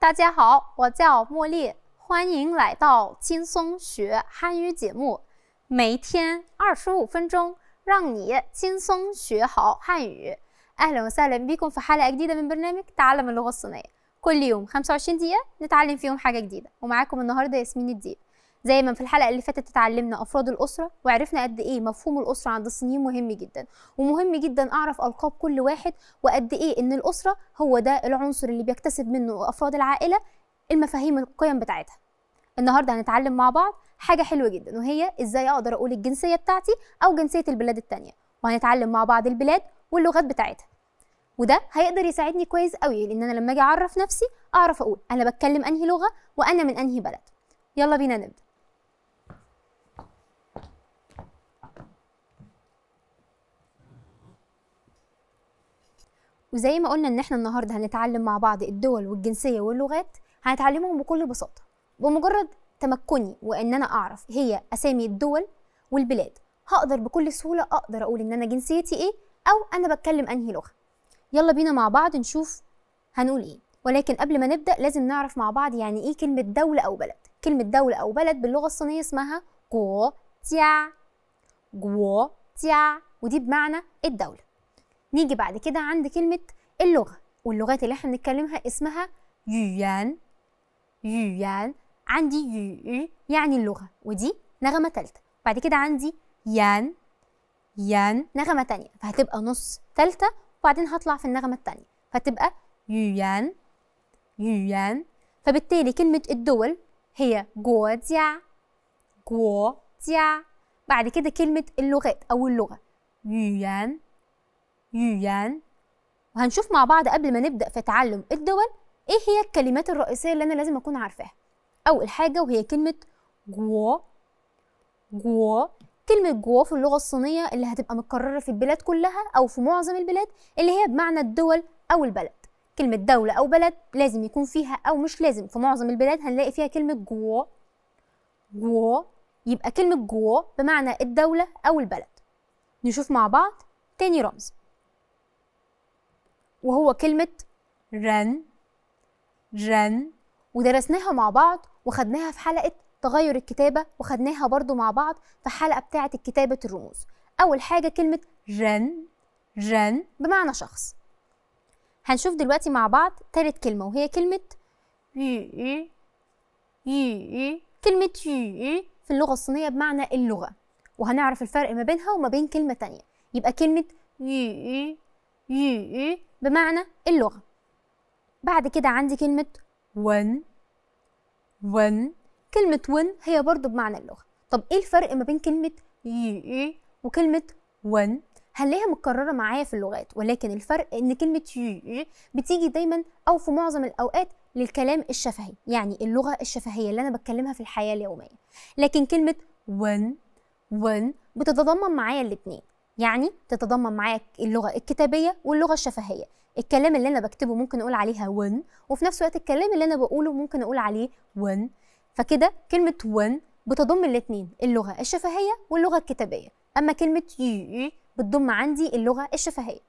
大家好，我叫茉莉，欢迎来到轻松学汉语节目，每天二十五分钟，让你轻松学好汉语。زي ما في الحلقه اللي فاتت اتعلمنا افراد الاسره وعرفنا قد ايه مفهوم الاسره عند الصينيين مهم جدا ومهم جدا اعرف القاب كل واحد وقد ايه ان الاسره هو ده العنصر اللي بيكتسب منه افراد العائله المفاهيم القيم بتاعتها النهارده هنتعلم مع بعض حاجه حلوه جدا وهي ازاي اقدر اقول الجنسيه بتاعتي او جنسيه البلاد التانية وهنتعلم مع بعض البلاد واللغات بتاعتها وده هيقدر يساعدني كويس قوي لان انا لما اجي اعرف نفسي اعرف اقول انا بتكلم انهي لغه وانا من انهي بلد يلا بينا نبدا وزي ما قلنا ان احنا النهارده هنتعلم مع بعض الدول والجنسيه واللغات هنتعلمهم بكل بساطه بمجرد تمكني وان انا اعرف هي اسامي الدول والبلاد هقدر بكل سهوله اقدر اقول ان انا جنسيتي ايه او انا بتكلم انهي لغه يلا بينا مع بعض نشوف هنقول ايه ولكن قبل ما نبدا لازم نعرف مع بعض يعني ايه كلمه دوله او بلد كلمه دوله او بلد باللغه الصينيه اسمها جو تيا ودي بمعنى الدوله نيجي بعد كده عند كلمة اللغة واللغات اللي احنا بنتكلمها اسمها يويان يويان عندي يو يعني اللغة ودي نغمة تالتة بعد كده عندي يان يان نغمة تانية فهتبقى نص تالتة وبعدين هطلع في النغمة التانية فتبقى يويان يويان فبالتالي كلمة الدول هي جو جيا بعد كده كلمة اللغات أو اللغة يويان يويان وهنشوف مع بعض قبل ما نبدأ في تعلم الدول إيه هي الكلمات الرئيسية اللي أنا لازم أكون عارفاها أول حاجة وهي كلمة جوو جوو كلمة جوو في اللغة الصينية اللي هتبقى متكررة في البلاد كلها أو في معظم البلاد اللي هي بمعنى الدول أو البلد كلمة دولة أو بلد لازم يكون فيها أو مش لازم في معظم البلاد هنلاقي فيها كلمة جوو جوو يبقى كلمة جوو بمعنى الدولة أو البلد نشوف مع بعض تاني رمز وهو كلمة رن رن ودرسناها مع بعض وخدناها في حلقة تغير الكتابة وخدناها برضو مع بعض في حلقة بتاعة كتابة الرموز أول حاجة كلمة رن رن بمعنى شخص هنشوف دلوقتي مع بعض تالت كلمة وهي كلمة يي يي كلمة يي في اللغة الصينية بمعنى اللغة وهنعرف الفرق ما بينها وما بين كلمة تانية يبقى كلمة يي يي بمعنى اللغة بعد كده عندي كلمة ون ون كلمة ون هي برضو بمعنى اللغة طب ايه الفرق ما بين كلمة يي وكلمة ون هنلاقيها متكررة معايا في اللغات ولكن الفرق ان كلمة يي بتيجي دايما او في معظم الاوقات للكلام الشفهي يعني اللغة الشفهية اللي انا بتكلمها في الحياة اليومية لكن كلمة ون ون بتتضمن معايا الاتنين يعني تتضمن معاك اللغه الكتابيه واللغه الشفهيه الكلام اللي انا بكتبه ممكن اقول عليها ون وفي نفس الوقت الكلام اللي انا بقوله ممكن اقول عليه ون فكده كلمه ون بتضم الاثنين اللغه الشفهيه واللغه الكتابيه اما كلمه you بتضم عندي اللغه الشفهيه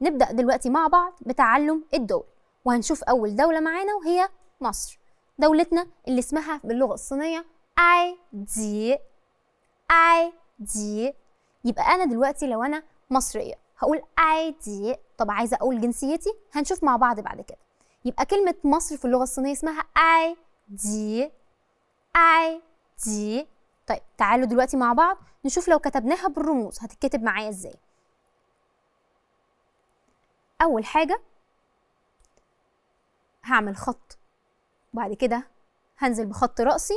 نبدا دلوقتي مع بعض بتعلم الدول وهنشوف اول دوله معانا وهي مصر دولتنا اللي اسمها باللغه الصينيه اي دي اي دي يبقى انا دلوقتي لو انا مصريه هقول عادي طب عايزه اقول جنسيتي هنشوف مع بعض بعد كده يبقى كلمه مصر في اللغه الصينيه اسمها اي دي اي دي طيب تعالوا دلوقتي مع بعض نشوف لو كتبناها بالرموز هتتكتب معايا ازاي اول حاجه هعمل خط وبعد كده هنزل بخط رأسي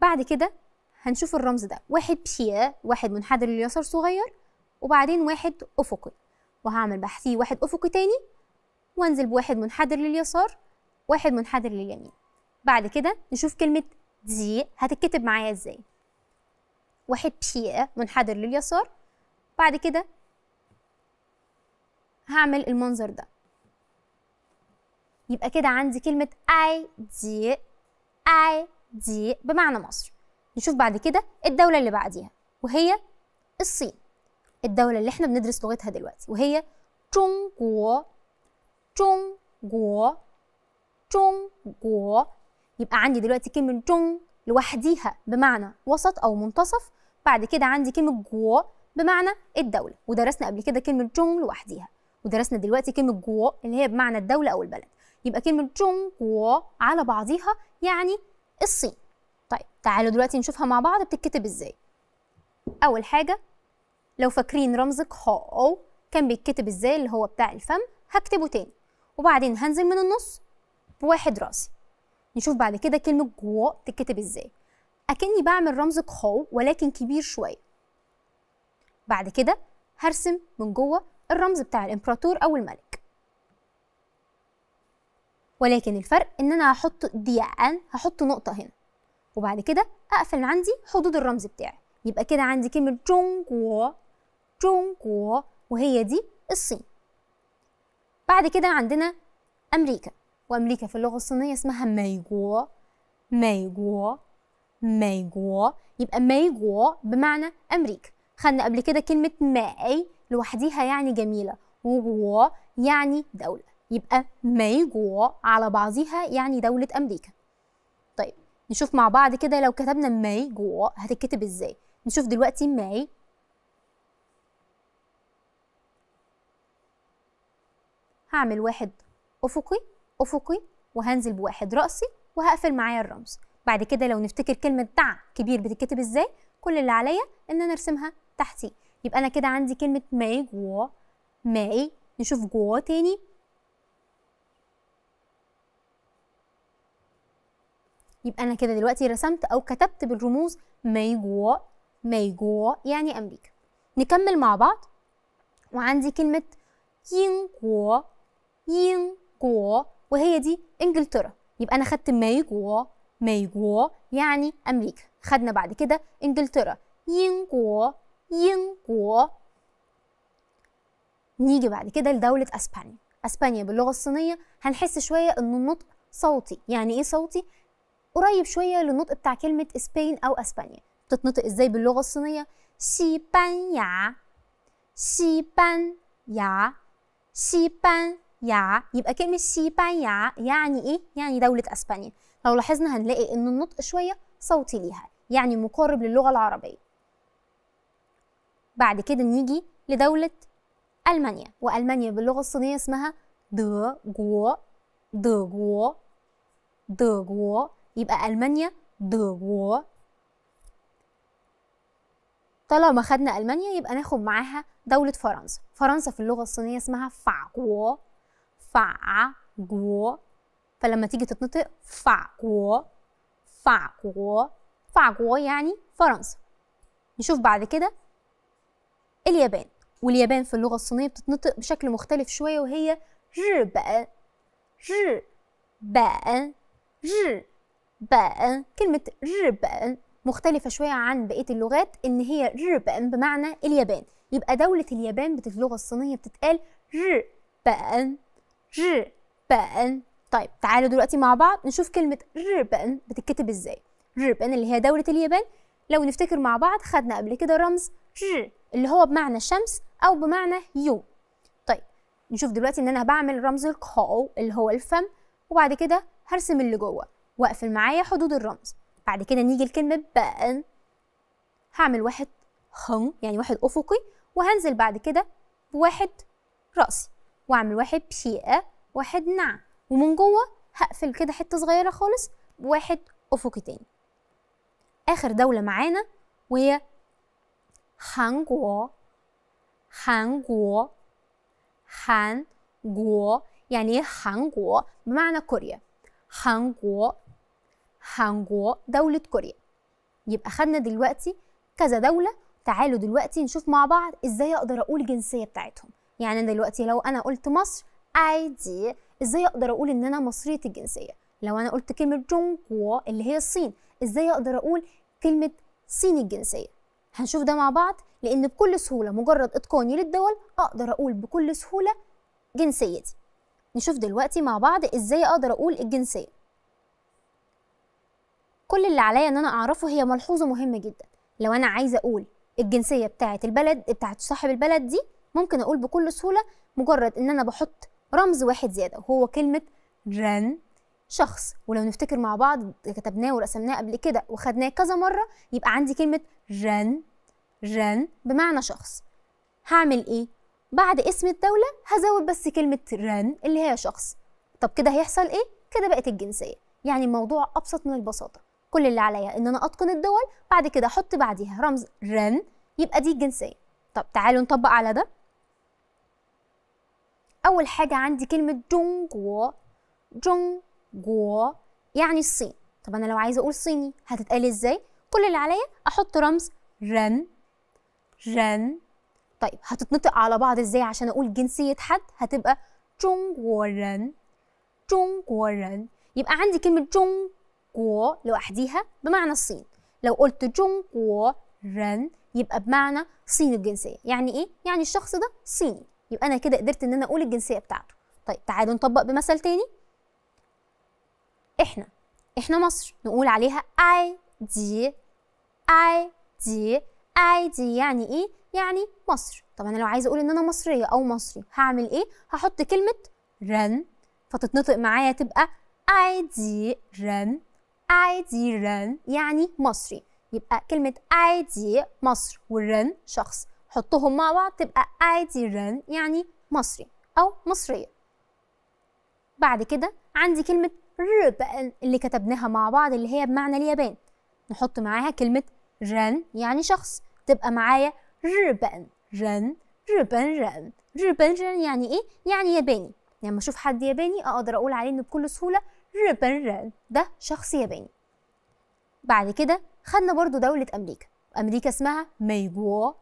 بعد كده هنشوف الرمز ده واحد بشياء واحد منحدر لليسار صغير وبعدين واحد أفقي وهعمل بحثي واحد أفقي تاني وانزل بواحد منحدر لليسار واحد منحدر لليمين بعد كده نشوف كلمة دي هتتكتب معايا ازاي واحد بشياء منحدر لليسار بعد كده هعمل المنظر ده يبقى كده عندي كلمة اي دي اي دي بمعنى مصر نشوف بعد كده الدولة اللي بعديها وهي الصين الدولة اللي احنا بندرس لغتها دلوقتي وهي جونجو جونجو جونجو يبقى عندي دلوقتي كلمة جونج لوحديها بمعنى وسط أو منتصف بعد كده عندي كلمة جو بمعنى الدولة ودرسنا قبل كده كلمة جونج لوحديها ودرسنا دلوقتي كلمة جو اللي هي بمعنى الدولة أو البلد يبقى كلمة جونج على بعضيها يعني الصين طيب تعالوا دلوقتي نشوفها مع بعض بتتكتب ازاي اول حاجه لو فاكرين رمز خ او كان بيتكتب ازاي اللي هو بتاع الفم هكتبه تاني وبعدين هنزل من النص بواحد راسي نشوف بعد كده كلمه جوا تتكتب ازاي اكني بعمل رمز خو ولكن كبير شويه بعد كده هرسم من جوه الرمز بتاع الامبراطور او الملك ولكن الفرق ان انا هحط ديان هحط نقطه هنا وبعد كده اقفل عندي حدود الرمز بتاعي يبقى كده عندي كلمه جونجو جونجو وهي دي الصين بعد كده عندنا امريكا وامريكا في اللغه الصينيه اسمها مايجو مايجو مايجو يبقى مايجو بمعنى امريكا خدنا قبل كده كلمه ماي لوحديها يعني جميله وجو يعني دوله يبقى مايجو على بعضيها يعني دوله امريكا نشوف مع بعض كده لو كتبنا ماي جوا هتتكتب ازاي نشوف دلوقتي ماي هعمل واحد افقي افقي وهنزل بواحد راسي وهقفل معايا الرمز بعد كده لو نفتكر كلمه دع كبير بتتكتب ازاي كل اللي عليا ان انا ارسمها تحتي يبقى انا كده عندي كلمه ماي جوا ماي نشوف جوا تاني يبقى أنا كده دلوقتي رسمت أو كتبت بالرموز ميجوا ميجوا يعني أمريكا نكمل مع بعض وعندي كلمة ينجوا ينجوا وهي دي إنجلترا يبقى أنا خدت ميجوا ميجوا يعني أمريكا خدنا بعد كده إنجلترا ينجوا ينجوا نيجي بعد كده لدولة أسبانيا أسبانيا باللغة الصينية هنحس شوية إن النطق صوتي يعني إيه صوتي؟ قريب شويه للنطق بتاع كلمه اسبين او اسبانيا بتتنطق ازاي باللغه الصينيه سي بان يا يبقى كلمه يا يعني ايه يعني دوله اسبانيا لو لاحظنا هنلاقي ان النطق شويه صوتي ليها يعني مقارب للغه العربيه بعد كده نيجي لدوله المانيا والمانيا باللغه الصينيه اسمها دغو دغو دغو يبقى ألمانيا دو طالما خدنا ألمانيا يبقى ناخد معاها دولة فرنسا فرنسا في اللغة الصينية اسمها فع فعقو فلما تيجي تتنطق فعقو فع فعقو يعني فرنسا نشوف بعد كده اليابان واليابان في اللغة الصينية بتتنطق بشكل مختلف شوية وهي ج بان كلمة ربان مختلفة شوية عن بقية اللغات إن هي ربان بمعنى اليابان يبقى دولة اليابان باللغة الصينية بتتقال ربان ربان طيب تعالوا دلوقتي مع بعض نشوف كلمة ربان بتتكتب إزاي ربان اللي هي دولة اليابان لو نفتكر مع بعض خدنا قبل كده رمز ر اللي هو بمعنى شمس أو بمعنى يوم طيب نشوف دلوقتي إن أنا بعمل رمز القاو اللي هو الفم وبعد كده هرسم اللي جوه واقفل معايا حدود الرمز بعد كده نيجي لكلمة بأن هعمل واحد خن يعني واحد أفقي وهنزل بعد كده بواحد رأسي وأعمل واحد بشيئة واحد نع ومن جوه هقفل كده حتة صغيرة خالص بواحد أفقي تاني آخر دولة معانا وهي هانجو هانجو هانجو يعني ايه هانجو بمعنى كوريا هانجو هانجو دولة كوريا يبقى خدنا دلوقتي كذا دولة تعالوا دلوقتي نشوف مع بعض ازاي اقدر اقول الجنسية بتاعتهم يعني دلوقتي لو انا قلت مصر عادي ازاي اقدر اقول ان انا مصرية الجنسية لو انا قلت كلمة جونجو اللي هي الصين ازاي اقدر اقول كلمة صين الجنسية هنشوف ده مع بعض لان بكل سهولة مجرد اتقاني للدول اقدر اقول بكل سهولة جنسيتي نشوف دلوقتي مع بعض ازاي اقدر اقول الجنسية كل اللي عليا ان انا اعرفه هي ملحوظه مهمه جدا لو انا عايزه اقول الجنسيه بتاعه البلد بتاعه صاحب البلد دي ممكن اقول بكل سهوله مجرد ان انا بحط رمز واحد زياده وهو كلمه رن شخص ولو نفتكر مع بعض كتبناه ورسمناه قبل كده وخدناه كذا مره يبقى عندي كلمه رن رن بمعنى شخص هعمل ايه بعد اسم الدوله هزود بس كلمه رن اللي هي شخص طب كده هيحصل ايه كده بقت الجنسيه يعني الموضوع ابسط من البساطه كل اللي عليا ان انا اتقن الدول بعد كده احط بعديها رمز رن يبقى دي الجنسيه طب تعالوا نطبق على ده اول حاجه عندي كلمه جونغو جونغو يعني الصين طب انا لو عايزه اقول صيني هتتقال ازاي كل اللي عليا احط رمز رن رن طيب هتتنطق على بعض ازاي عشان اقول جنسيه حد هتبقى جونغو رن جونغو رن يبقى عندي كلمه جونج جو لوحديها بمعنى الصين لو قلت جون جو رن يبقى بمعنى صين الجنسية يعني إيه؟ يعني الشخص ده صيني يبقى أنا كده قدرت إن أنا أقول الجنسية بتاعته طيب تعالوا نطبق بمثل تاني إحنا إحنا مصر نقول عليها أي دي أي دي أي دي يعني إيه؟ يعني مصر طب أنا لو عايزة أقول إن أنا مصرية أو مصري هعمل إيه؟ هحط كلمة رن فتتنطق معايا تبقى أي دي رن رن يعني مصري يبقى كلمة أيدي مصر والرن شخص حطهم مع بعض تبقى رن يعني مصري أو مصرية بعد كده عندي كلمة ربن اللي كتبناها مع بعض اللي هي بمعنى اليابان نحط معاها كلمة رن يعني شخص تبقى معايا ربن رن ربن رن ربن رن يعني ايه؟ يعني ياباني لما يعني اشوف حد ياباني اقدر اقول عليه انه بكل سهوله 日本人 ده شخص ياباني بعد كده خدنا برضو دولة أمريكا أمريكا اسمها ميجوا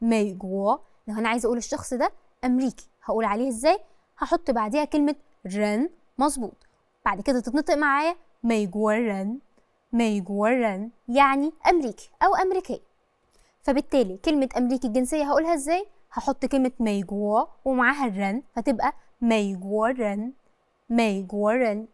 ميجوا لو أنا عايزة أقول الشخص ده أمريكي هقول عليه إزاي هحط بعديها كلمة رن مظبوط بعد كده تتنطق معايا ميجوا رن ميجوا رن يعني أمريكي أو أمريكي فبالتالي كلمة أمريكي الجنسية هقولها إزاي هحط كلمة ميجوا ومعاها الرن فتبقى ميجوا رن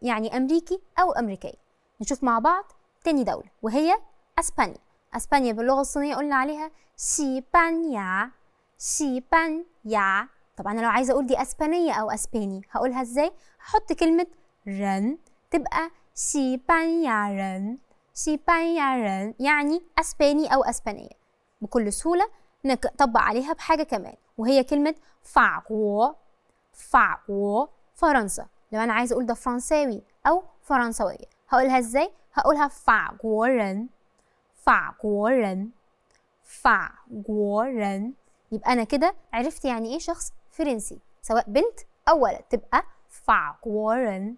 يعني أمريكي أو أمريكي نشوف مع بعض تاني دولة وهي أسبانيا أسبانيا باللغة الصينية قلنا عليها شيبانيا شيبانيا طبعا أنا لو عايزة أقول دي أسبانية أو أسباني هقولها إزاي؟ هحط كلمة رن تبقى شيبانيا رن شيبانيا رن يعني أسباني أو أسبانية بكل سهولة نطبق عليها بحاجة كمان وهي كلمة فعو فعو فرنسا لو انا عايزه اقول ده فرنساوي او فرنسويه هقولها ازاي هقولها فا جورن فا جورن فا جورن يبقى انا كده عرفت يعني ايه شخص فرنسي سواء بنت او ولد تبقى فا جورن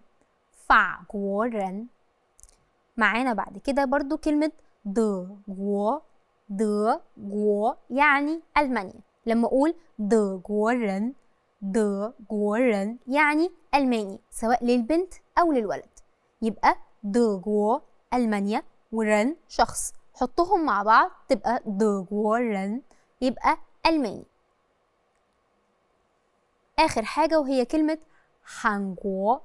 فا جورن معانا بعد كده برضو كلمة د جوا د جوا يعني ألمانيا لما أقول د جورن يعني ألماني سواء للبنت أو للولد يبقى جو ألمانيا ورن شخص حطهم مع بعض تبقى دو رن يبقى ألماني آخر حاجة وهي كلمة هانجو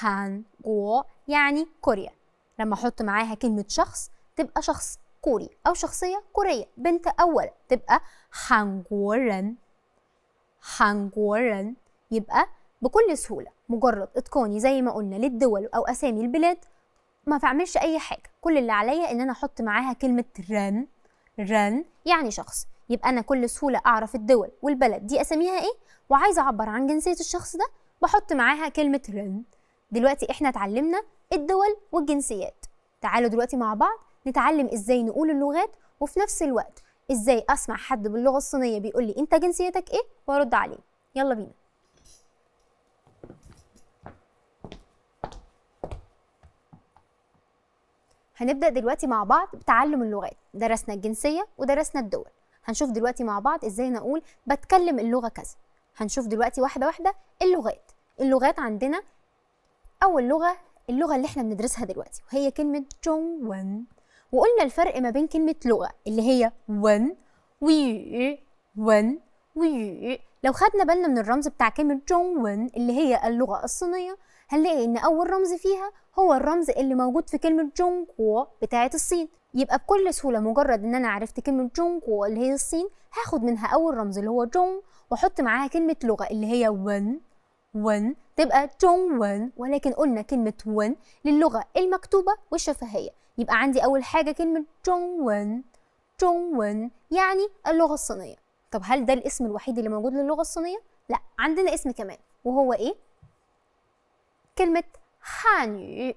هانجو يعني كوريا لما أحط معاها كلمة شخص تبقى شخص كوري أو شخصية كورية بنت أو ولد تبقى هانجو رن 한국인 يبقى بكل سهولة مجرد إتقاني زي ما قلنا للدول أو أسامي البلاد ما بعملش أي حاجة كل اللي عليا إن أنا أحط معاها كلمة رن رن يعني شخص يبقى أنا كل سهولة أعرف الدول والبلد دي أساميها إيه وعايزة أعبر عن جنسية الشخص ده بحط معاها كلمة رن دلوقتي إحنا اتعلمنا الدول والجنسيات تعالوا دلوقتي مع بعض نتعلم إزاي نقول اللغات وفي نفس الوقت ازاي اسمع حد باللغه الصينيه بيقول لي انت جنسيتك ايه وارد عليه يلا بينا هنبدا دلوقتي مع بعض بتعلم اللغات درسنا الجنسيه ودرسنا الدول هنشوف دلوقتي مع بعض ازاي نقول بتكلم اللغه كذا هنشوف دلوقتي واحده واحده اللغات اللغات عندنا اول لغه اللغه اللي احنا بندرسها دلوقتي وهي كلمه ون وقلنا الفرق ما بين كلمة لغة اللي هي ون وي ون وي لو خدنا بالنا من الرمز بتاع كلمة جون ون اللي هي اللغة الصينية هنلاقي إن أول رمز فيها هو الرمز اللي موجود في كلمة كو بتاعة الصين يبقى بكل سهولة مجرد إن أنا عرفت كلمة كو اللي هي الصين هاخد منها أول رمز اللي هو جون وأحط معاها كلمة لغة اللي هي ون ون تبقى جون ون ولكن قلنا كلمة ون للغة المكتوبة والشفهية يبقى عندي أول حاجة كلمة جونون جونون يعني اللغة الصينية طب هل ده الاسم الوحيد اللي موجود للغة الصينية؟ لا عندنا اسم كمان وهو إيه؟ كلمة هانيو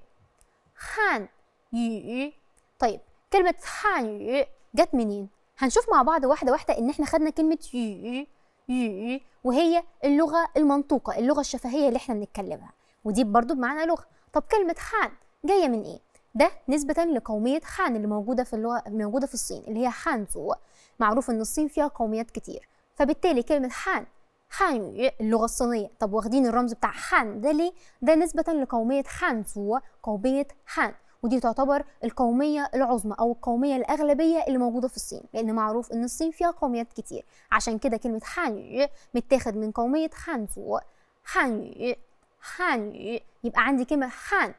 يو طيب كلمة يو جت منين؟ هنشوف مع بعض واحدة واحدة إن إحنا خدنا كلمة يو يو وهي اللغة المنطوقة اللغة الشفهية اللي إحنا بنتكلمها ودي برضو بمعنى لغة طب كلمة خان جاية من إيه؟ ده نسبة لقومية خان اللي موجودة في اللغة موجودة في الصين اللي هي خانزو معروف إن الصين فيها قوميات كتير فبالتالي كلمة خان خان اللغة الصينية طب واخدين الرمز بتاع خان ده ليه؟ ده نسبة لقومية خانزو قومية خان ودي تعتبر القومية العظمى أو القومية الأغلبية اللي موجودة في الصين لأن معروف إن الصين فيها قوميات كتير عشان كده كلمة خان متاخد من قومية خانزو خان خان يبقى عندي كلمة خان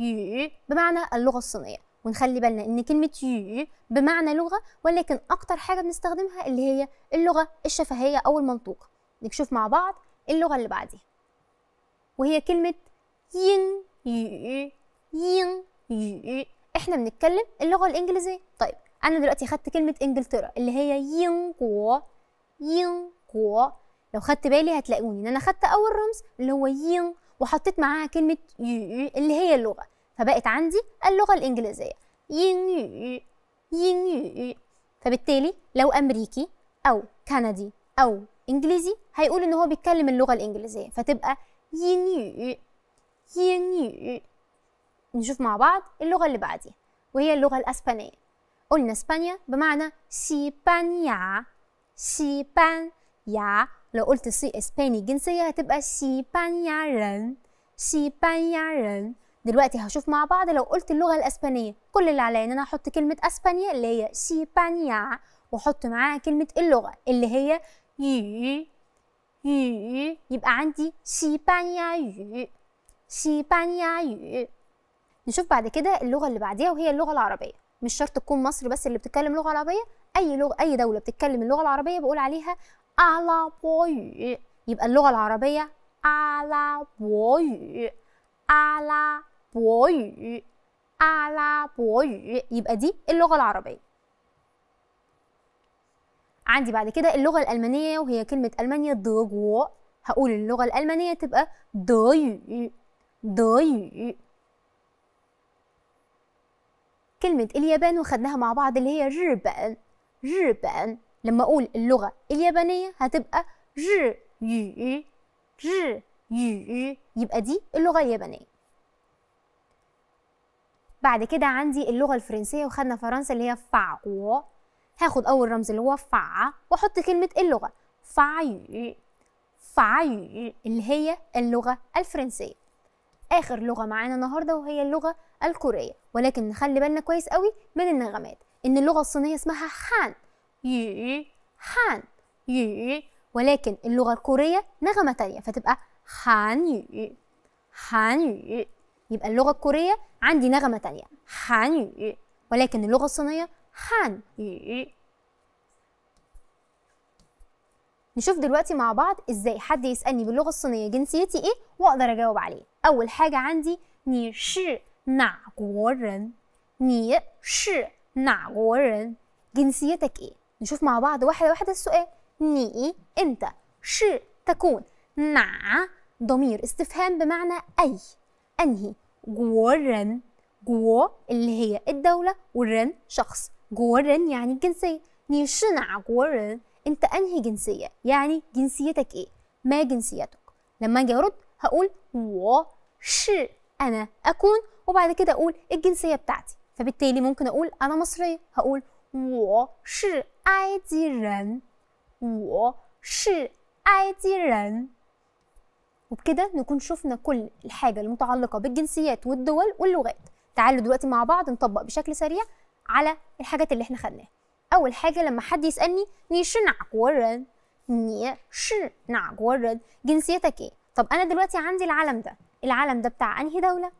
يو بمعنى اللغة الصينية ونخلي بالنا ان كلمة يو بمعنى لغة ولكن اكتر حاجة بنستخدمها اللي هي اللغة الشفهية او المنطوقة نشوف مع بعض اللغة اللي بعديها وهي كلمة ين يو ين يو احنا بنتكلم اللغة الانجليزية طيب انا دلوقتي خدت كلمة انجلترا اللي هي ين ينقو لو خدت بالي هتلاقوني ان انا خدت اول رمز اللي هو ين وحطيت معاها كلمة يو اللي هي اللغة فبقت عندي اللغة الإنجليزية ين يو فبالتالي لو أمريكي أو كندي أو إنجليزي هيقول إن هو بيتكلم اللغة الإنجليزية فتبقى ين يو نشوف مع بعض اللغة اللي بعديها وهي اللغة الأسبانية قلنا اسبانيا بمعنى سيبانيا سيبانيا لو قلت سي اسباني جنسية هتبقى شيبانيا شيبانيا دلوقتي هشوف مع بعض لو قلت اللغة الاسبانية كل اللي عليا ان انا احط كلمة اسبانيا اللي هي شيبانيا واحط معاها كلمة اللغة اللي هي يي يي يبقى عندي شيبانيا يو شيبانيا يو نشوف بعد كده اللغة اللي بعديها وهي اللغة العربية مش شرط تكون مصر بس اللي بتتكلم لغة عربية اي لغة اي دولة بتتكلم اللغة العربية بقول عليها 阿拉伯语 يبقى اللغة العربية يبقى دي اللغة العربية عندي بعد كده اللغة الألمانية وهي كلمة ألمانيا دوغو هقول اللغة الألمانية تبقى دوي دوي كلمة اليابان وخدناها مع بعض اللي هي ربان ربان لما أقول اللغة اليابانية هتبقى جي يو جي يو يبقى دي اللغة اليابانية بعد كده عندي اللغة الفرنسية وخدنا فرنسا اللي هي و هاخد أول رمز اللي هو فع وأحط كلمة اللغة فعيو يو اللي هي اللغة الفرنسية آخر لغة معانا النهاردة وهي اللغة الكورية ولكن نخلي بالنا كويس قوي من النغمات إن اللغة الصينية اسمها خان يو هان يو ولكن اللغة الكورية نغمة تانية فتبقى هان يو هان يو يبقى اللغة الكورية عندي نغمة تانية هان يو ولكن اللغة الصينية هان يو نشوف دلوقتي مع بعض ازاي حد يسألني باللغة الصينية جنسيتي ايه واقدر اجاوب عليه اول حاجة عندي ني شي نع جورن ني شي نع جورن جنسيتك ايه نشوف مع بعض واحدة واحدة السؤال ني أنت ش تكون نع ضمير استفهام بمعنى أي أنهي رن جو اللي هي الدولة والرن شخص رن يعني الجنسية ني شنع رن أنت أنهي جنسية يعني جنسيتك إيه ما جنسيتك لما أجي أرد هقول و ش أنا أكون وبعد كده أقول الجنسية بتاعتي فبالتالي ممكن أقول أنا مصرية هقول ش 埃及人我是埃及人 وبكده نكون شفنا كل الحاجة المتعلقة بالجنسيات والدول واللغات تعالوا دلوقتي مع بعض نطبق بشكل سريع على الحاجات اللي احنا خدناها أول حاجة لما حد يسألني ني شي نعقورن ني شي نعقورن جنسيتك ايه طب أنا دلوقتي عندي العلم ده العلم ده بتاع أنهي دولة؟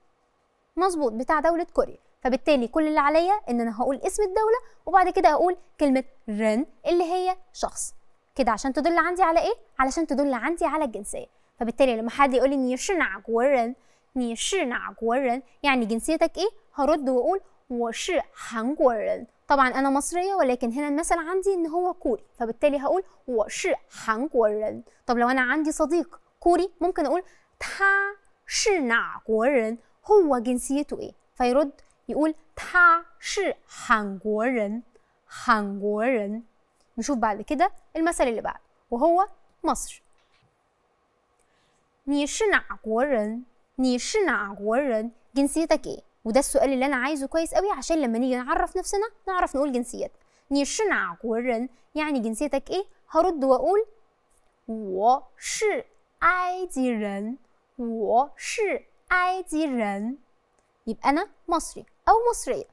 مظبوط بتاع دولة كوريا فبالتالي كل اللي عليا ان انا هقول اسم الدوله وبعد كده اقول كلمه رن اللي هي شخص كده عشان تدل عندي على ايه علشان تدل عندي على الجنسيه فبالتالي لما حد يقول لي ني شي يعني جنسيتك ايه هرد واقول وشي رن طبعا انا مصريه ولكن هنا المثل عندي ان هو كوري فبالتالي هقول وشي رن طب لو انا عندي صديق كوري ممكن اقول تا شي هو جنسيته ايه فيرد يقول نشوف بعد كده المثل اللي بعد وهو مصر ناغورن جنسيتك ايه وده السؤال اللي انا عايزه كويس قوي عشان لما نيجي نعرف نفسنا نعرف نقول شي ناغورن يعني جنسيتك ايه هرد واقول و و رن رن يبقى انا مصري أو مصرية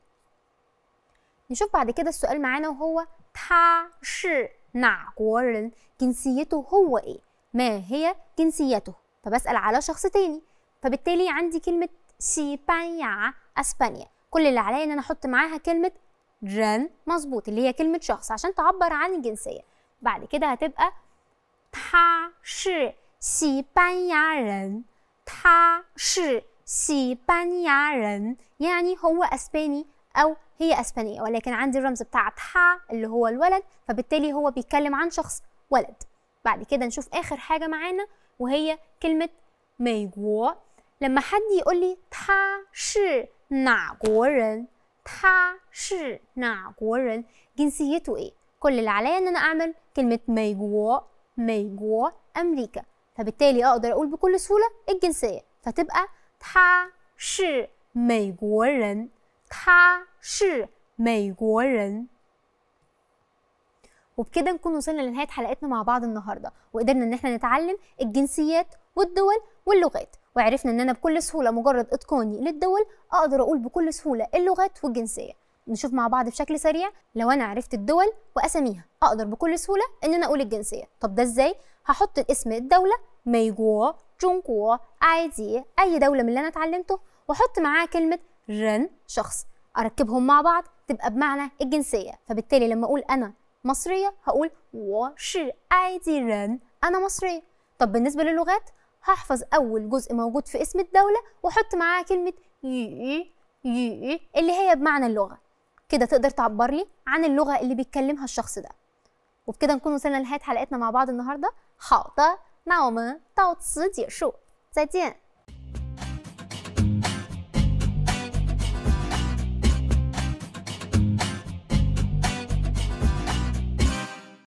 نشوف بعد كده السؤال معانا وهو 他是哪国人 جنسيته هو إيه ما هي جنسيته فبسأل على شخص تاني فبالتالي عندي كلمة سيبانيا أسبانيا كل اللي عليا إن أنا أحط معاها كلمة جن مظبوط اللي هي كلمة شخص عشان تعبر عن الجنسية بعد كده هتبقى سيبانيا رن 他是西班牙人他是 بانيا رن يعني هو اسباني او هي اسبانيه ولكن عندي الرمز بتاع تحا اللي هو الولد فبالتالي هو بيتكلم عن شخص ولد بعد كده نشوف اخر حاجه معانا وهي كلمه ميجو لما حد يقول لي تحا شي نا رن تحا شي نا رن جنسيته ايه كل اللي عليا ان انا اعمل كلمه ميجو ميجو امريكا فبالتالي اقدر اقول بكل سهوله الجنسيه فتبقى 他是美国人，他是美国人。وبكده نكون وصلنا لنهاية حلقتنا مع بعض النهاردة وقدرنا ان احنا نتعلم الجنسيات والدول واللغات وعرفنا ان انا بكل سهولة مجرد اتقاني للدول اقدر اقول بكل سهولة اللغات والجنسية نشوف مع بعض بشكل سريع لو انا عرفت الدول واساميها اقدر بكل سهولة ان انا اقول الجنسية طب ده ازاي هحط اسم الدولة ميجوا 中国 ايدي اي دوله من اللي انا اتعلمته واحط معاها كلمه رن شخص اركبهم مع بعض تبقى بمعنى الجنسيه فبالتالي لما اقول انا مصريه هقول اي ايدي رن انا مصريه طب بالنسبه للغات هحفظ اول جزء موجود في اسم الدوله واحط معاها كلمه يي يي اللي هي بمعنى اللغه كده تقدر تعبر لي عن اللغه اللي بيتكلمها الشخص ده وبكده نكون وصلنا لنهايه حلقتنا مع بعض النهارده حاضر 那我们到此结束，再见。